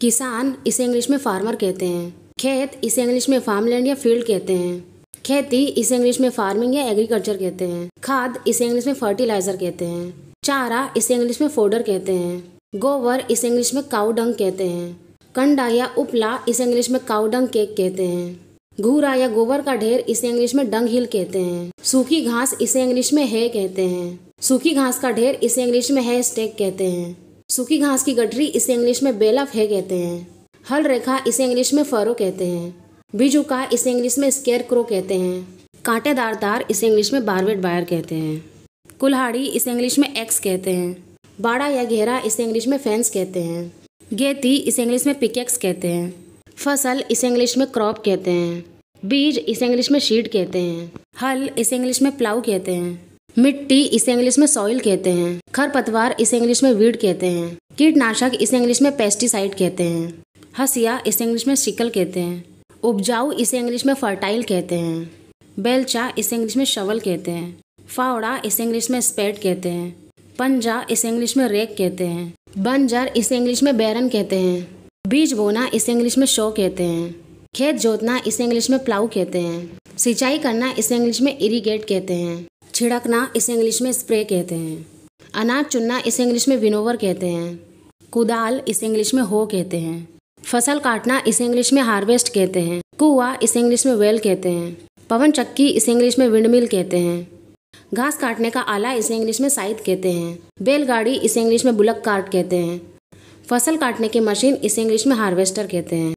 किसान इसे इंग्लिश में फार्मर कहते हैं खेत इसे इंग्लिश में फार्मलैंड या फील्ड कहते हैं खेती इसे इंग्लिश में फार्मिंग या एग्रीकल्चर कहते हैं खाद इसे इंग्लिश में फर्टिलाइजर कहते हैं चारा इसे इंग्लिश में फोडर कहते हैं गोबर इसे इंग्लिश में काउडंग कहते हैं कंडा या उपला इसे इंग्लिश में काउडंग केक कहते हैं घूरा या गोबर का ढेर इसे इंग्लिश में डंग हिल कहते हैं सूखी घास इसे इंग्लिश में है कहते हैं सूखी घास का ढेर इसे इंग्लिश में है स्टेक कहते हैं सूखी घास की गठरी इसे इंग्लिश में बेल ऑफ है कहते हैं हल रेखा इसे इंग्लिश में फरो कहते हैं बीजुका इसे इंग्लिश में स्केयर क्रो कहते हैं कांटेदार तार इसे इंग्लिश में बारवेट बायर कहते हैं कुल्हाड़ी इसे इंग्लिश में एक्स कहते हैं बाड़ा या घेरा इसे इंग्लिश में फैंस कहते हैं गेती इसे इंग्लिश में पिकेक्स कहते हैं फसल इसे इंग्लिश में क्रॉप कहते हैं बीज इसे इंग्लिश में शीट कहते हैं हल इसे इंग्लिश में प्लाऊ कहते हैं मिट्टी इसे इंग्लिश में सॉइल कहते हैं खरपतवार इसे इंग्लिश में वीड कहते हैं कीटनाशक इसे इंग्लिश में पेस्टिसाइड कहते हैं हसिया इसे इंग्लिश में शिकल कहते हैं उपजाऊ इसे इंग्लिश में फर्टाइल कहते हैं बेलचा इसे इंग्लिश में शवल कहते हैं फावड़ा इसे इंग्लिश में स्पेट कहते हैं पंजा इसे इंग्लिश में रेक कहते हैं बंजर इसे इंग्लिश में बैरन कहते हैं बीज बोना इसे इंग्लिश में शो कहते हैं खेत जोतना इसे इंग्लिश में प्लाऊ कहते हैं सिंचाई करना इसे इंग्लिश में इरीगेट कहते हैं छिड़कना इसे इंग्लिश में स्प्रे कहते हैं अनाज चुनना इसे इंग्लिश में विनोवर कहते हैं कुदाल इसे इंग्लिश में हो कहते हैं फसल काटना इसे इंग्लिश में हार्वेस्ट कहते हैं कुआ इसे इंग्लिश में वेल कहते हैं पवन चक्की इसे इंग्लिश में विंडमिल कहते हैं घास काटने का आला इसे इंग्लिश में साइथ कहते हैं बैलगाड़ी इसे इंग्लिश में बुलक कार्ट कहते हैं फसल काटने की मशीन इसे इंग्लिश में हार्वेस्टर कहते हैं